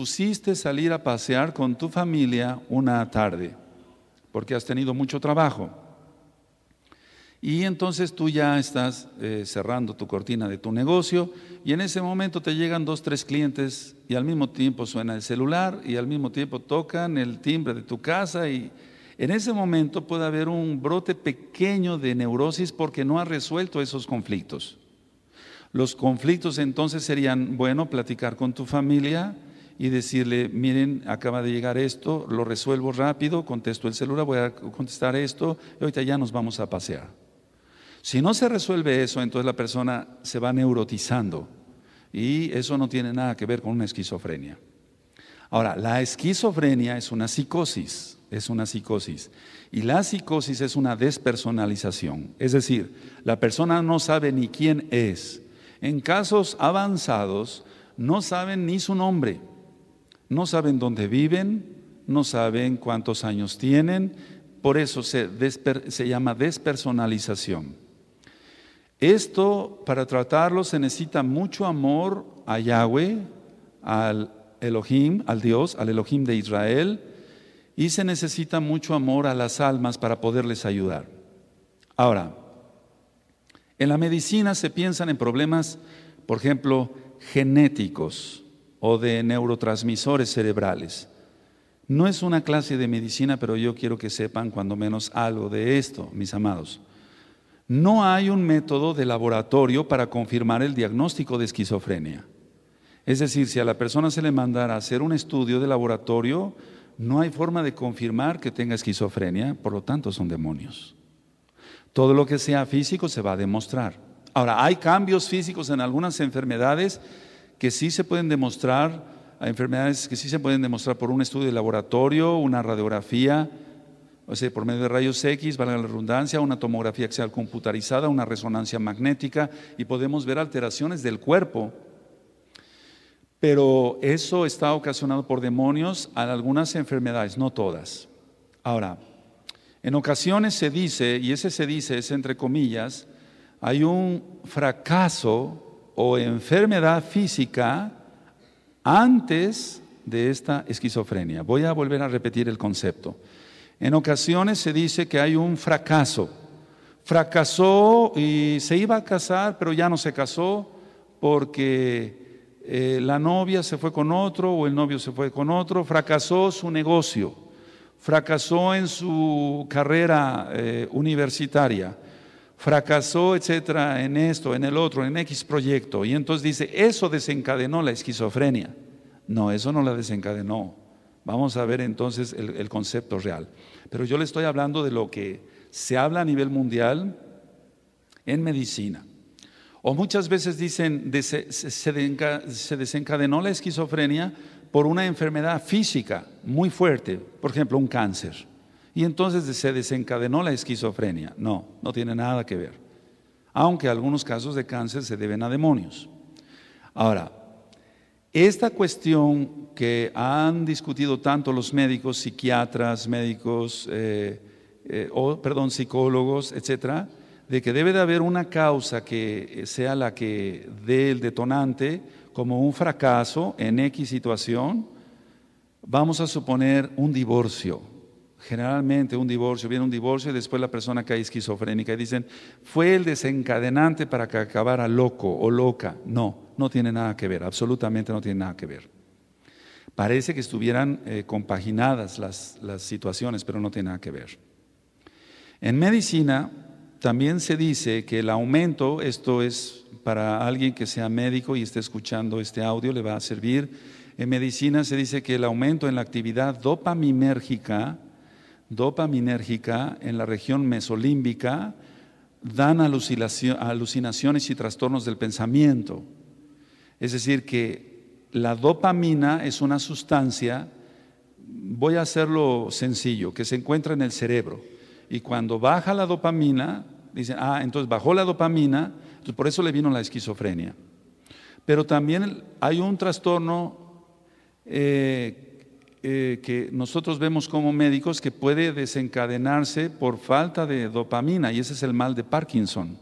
pusiste salir a pasear con tu familia una tarde, porque has tenido mucho trabajo. Y entonces tú ya estás eh, cerrando tu cortina de tu negocio y en ese momento te llegan dos, tres clientes y al mismo tiempo suena el celular y al mismo tiempo tocan el timbre de tu casa y en ese momento puede haber un brote pequeño de neurosis porque no has resuelto esos conflictos. Los conflictos entonces serían, bueno, platicar con tu familia, y decirle, miren, acaba de llegar esto, lo resuelvo rápido, contesto el celular, voy a contestar esto y ahorita ya nos vamos a pasear. Si no se resuelve eso, entonces la persona se va neurotizando y eso no tiene nada que ver con una esquizofrenia. Ahora, la esquizofrenia es una psicosis, es una psicosis. Y la psicosis es una despersonalización, es decir, la persona no sabe ni quién es. En casos avanzados, no saben ni su nombre. No saben dónde viven, no saben cuántos años tienen, por eso se, llama despersonalización. Esto, para tratarlo, se necesita mucho amor a Yahweh, al Elohim, al Dios, al Elohim de Israel, y se necesita mucho amor a las almas para poderles ayudar. Ahora, en la medicina se piensan en problemas, por ejemplo, genéticos o de neurotransmisores cerebrales. No es una clase de medicina, pero yo quiero que sepan cuando menos algo de esto, mis amados. No hay un método de laboratorio para confirmar el diagnóstico de esquizofrenia. Es decir, si a la persona se le mandara a hacer un estudio de laboratorio, no hay forma de confirmar que tenga esquizofrenia, por lo tanto son demonios. Todo lo que sea físico se va a demostrar. Ahora, hay cambios físicos en algunas enfermedades que sí se pueden demostrar, enfermedades que sí se pueden demostrar por un estudio de laboratorio, una radiografía, o sea, por medio de rayos X, valga la redundancia, una tomografía axial computarizada, una resonancia magnética, y podemos ver alteraciones del cuerpo. Pero eso está ocasionado por demonios a algunas enfermedades, no todas. Ahora, en ocasiones se dice, y ese se dice es entre comillas, hay un fracaso o enfermedad física antes de esta esquizofrenia. Voy a volver a repetir el concepto. En ocasiones se dice que hay un fracaso. Fracasó y se iba a casar, pero ya no se casó porque eh, la novia se fue con otro o el novio se fue con otro. Fracasó su negocio, fracasó en su carrera eh, universitaria, fracasó, etcétera, en esto, en el otro, en X proyecto. Y entonces dice, eso desencadenó la esquizofrenia. No, eso no la desencadenó. Vamos a ver entonces el, el concepto real. Pero yo le estoy hablando de lo que se habla a nivel mundial en medicina. O muchas veces dicen, se desencadenó la esquizofrenia por una enfermedad física muy fuerte, por ejemplo, un cáncer. Y entonces se desencadenó la esquizofrenia. No, no tiene nada que ver. Aunque algunos casos de cáncer se deben a demonios. Ahora, esta cuestión que han discutido tanto los médicos, psiquiatras, médicos, eh, eh, o, perdón, psicólogos, etcétera, de que debe de haber una causa que sea la que dé el detonante como un fracaso en X situación, vamos a suponer un divorcio generalmente un divorcio, viene un divorcio y después la persona cae esquizofrénica y dicen, fue el desencadenante para que acabara loco o loca. No, no tiene nada que ver, absolutamente no tiene nada que ver. Parece que estuvieran eh, compaginadas las, las situaciones, pero no tiene nada que ver. En medicina también se dice que el aumento, esto es para alguien que sea médico y esté escuchando este audio, le va a servir. En medicina se dice que el aumento en la actividad dopaminérgica, dopaminérgica en la región mesolímbica dan alucinaciones y trastornos del pensamiento. Es decir, que la dopamina es una sustancia, voy a hacerlo sencillo, que se encuentra en el cerebro. Y cuando baja la dopamina, dicen, ah, entonces bajó la dopamina, por eso le vino la esquizofrenia. Pero también hay un trastorno eh, eh, que nosotros vemos como médicos que puede desencadenarse por falta de dopamina y ese es el mal de Parkinson.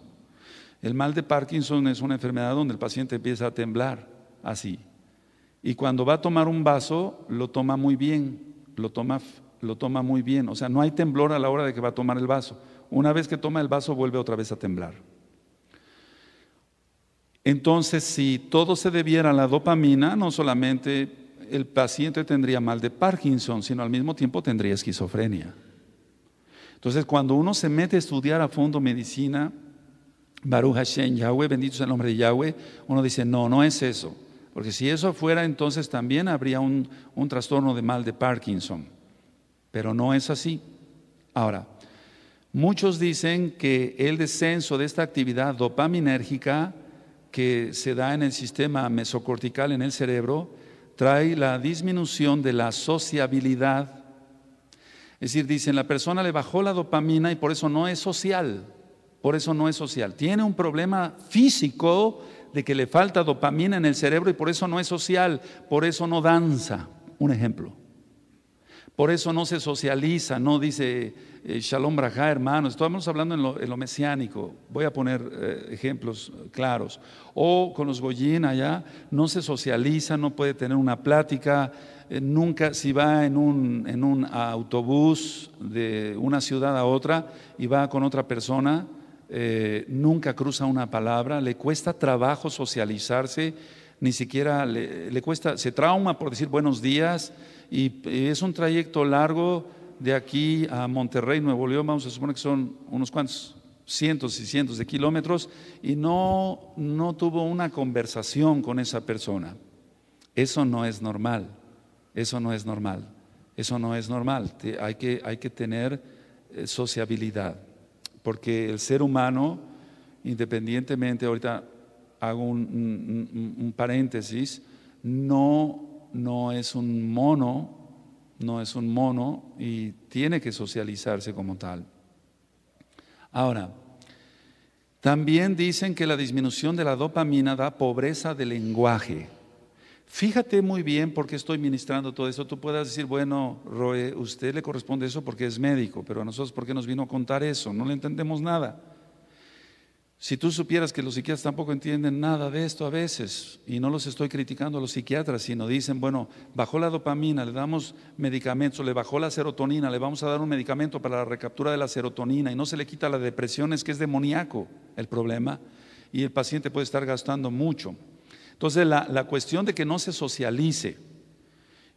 El mal de Parkinson es una enfermedad donde el paciente empieza a temblar así. Y cuando va a tomar un vaso, lo toma muy bien, lo toma, lo toma muy bien. O sea, no hay temblor a la hora de que va a tomar el vaso. Una vez que toma el vaso, vuelve otra vez a temblar. Entonces, si todo se debiera a la dopamina, no solamente el paciente tendría mal de Parkinson, sino al mismo tiempo tendría esquizofrenia. Entonces, cuando uno se mete a estudiar a fondo medicina, Baruch Hashem, Yahweh, bendito sea el nombre de Yahweh, uno dice, no, no es eso. Porque si eso fuera, entonces también habría un, un trastorno de mal de Parkinson. Pero no es así. Ahora, muchos dicen que el descenso de esta actividad dopaminérgica que se da en el sistema mesocortical en el cerebro trae la disminución de la sociabilidad. Es decir, dicen, la persona le bajó la dopamina y por eso no es social, por eso no es social. Tiene un problema físico de que le falta dopamina en el cerebro y por eso no es social, por eso no danza. Un ejemplo. Por eso no se socializa, no dice eh, Shalom Braja hermanos. Estamos hablando en lo, mesiánico. Voy a poner eh, ejemplos claros. O con los Goyín allá, no se socializa, no puede tener una plática. Eh, nunca, si va en un, autobús de una ciudad a otra y va con otra persona, nunca cruza una palabra. Le cuesta trabajo socializarse, ni siquiera le cuesta, se trauma por decir buenos días y es un trayecto largo de aquí a Monterrey, Nuevo León, vamos a suponer que son unos cuantos cientos y cientos de kilómetros y no, tuvo una conversación con esa persona. Eso no es normal, eso no es normal, eso no es normal. Hay que, tener eh, sociabilidad, porque el ser humano, independientemente, ahorita hago un paréntesis, no no es un mono, no es un mono y tiene que socializarse como tal. Ahora, también dicen que la disminución de la dopamina da pobreza de lenguaje. Fíjate muy bien porque estoy ministrando todo eso. Tú puedas decir, bueno, Roe, usted le corresponde eso porque es médico, pero a nosotros, ¿por qué nos vino a contar eso? No le entendemos nada. Si tú supieras que los psiquiatras tampoco entienden nada de esto a veces, y no los estoy criticando a los psiquiatras, sino dicen, bueno, bajó la dopamina, le damos medicamentos, le bajó la serotonina, le vamos a dar un medicamento para la recaptura de la serotonina y no se le quita la depresión, es que es demoníaco el problema y el paciente puede estar gastando mucho. Entonces, la, la cuestión de que no se socialice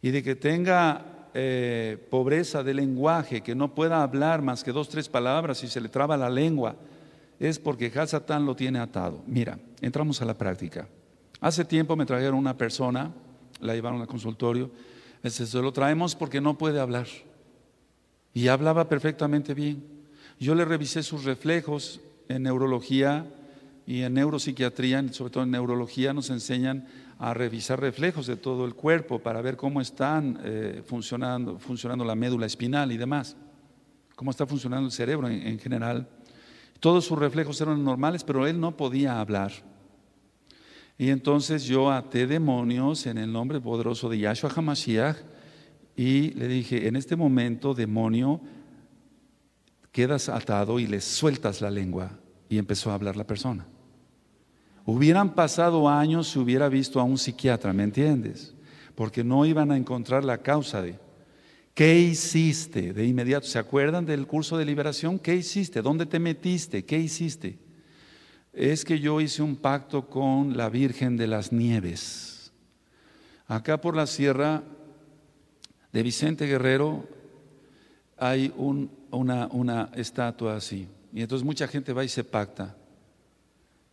y de que tenga eh, pobreza de lenguaje, que no pueda hablar más que dos, tres palabras y se le traba la lengua, es porque Hazatán lo tiene atado. Mira, entramos a la práctica. Hace tiempo me trajeron una persona, la llevaron al consultorio, le dice, lo traemos porque no puede hablar. Y hablaba perfectamente bien. Yo le revisé sus reflejos en neurología y en neuropsiquiatría, sobre todo en neurología, nos enseñan a revisar reflejos de todo el cuerpo para ver cómo están eh, funcionando, funcionando la médula espinal y demás, cómo está funcionando el cerebro en general. Todos sus reflejos eran normales, pero él no podía hablar. Y entonces yo até demonios en el nombre poderoso de Yahshua HaMashiach y le dije, en este momento, demonio, quedas atado y le sueltas la lengua. Y empezó a hablar la persona. Hubieran pasado años si hubiera visto a un psiquiatra, ¿me entiendes? Porque no iban a encontrar la causa de... ¿Qué hiciste? De inmediato, ¿se acuerdan del curso de liberación? ¿Qué hiciste? ¿Dónde te metiste? ¿Qué hiciste? Es que yo hice un pacto con la Virgen de las Nieves. Acá por la sierra de Vicente Guerrero hay una, una estatua así. Y entonces mucha gente va y se pacta.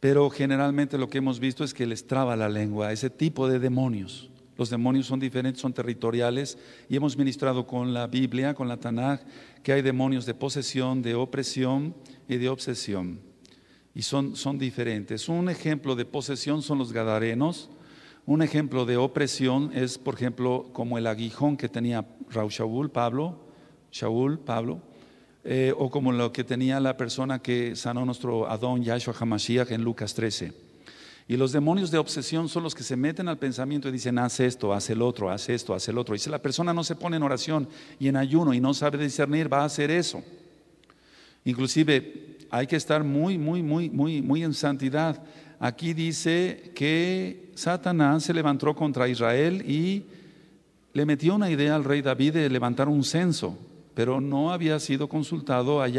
Pero generalmente lo que hemos visto es que les traba la lengua a ese tipo de demonios. Los demonios son diferentes, son territoriales y hemos ministrado con la Biblia, con la Tanaj, que hay demonios de posesión, de opresión y de obsesión. Y son, son diferentes. Un ejemplo de posesión son los gadarenos. Un ejemplo de opresión es, por ejemplo, como el aguijón que tenía Raúl Shaul, Pablo, Shaul, Pablo, eh, o como lo que tenía la persona que sanó nuestro Adón Yahshua Hamashiach en Lucas 13. Y los demonios de obsesión son los que se meten al pensamiento y dicen, haz esto, haz el otro, haz esto, haz el otro. Y si la persona no se pone en oración y en ayuno y no sabe discernir, va a hacer eso. Inclusive hay que estar muy, muy, muy, muy, muy en santidad. Aquí dice que Satanás se levantó contra Israel y le metió una idea al rey David de levantar un censo, pero no había sido consultado allá.